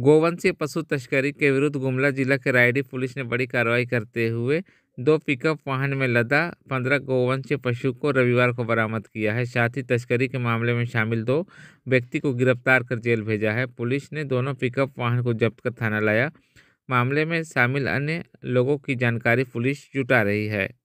गोवंशीय पशु तस्करी के विरुद्ध गुमला जिला के रायडी पुलिस ने बड़ी कार्रवाई करते हुए दो पिकअप वाहन में लदा पंद्रह गोवंशीय पशु को रविवार को बरामद किया है साथ ही तस्करी के मामले में शामिल दो व्यक्ति को गिरफ्तार कर जेल भेजा है पुलिस ने दोनों पिकअप वाहन को जब्त कर थाना लाया मामले में शामिल अन्य लोगों की जानकारी पुलिस जुटा रही है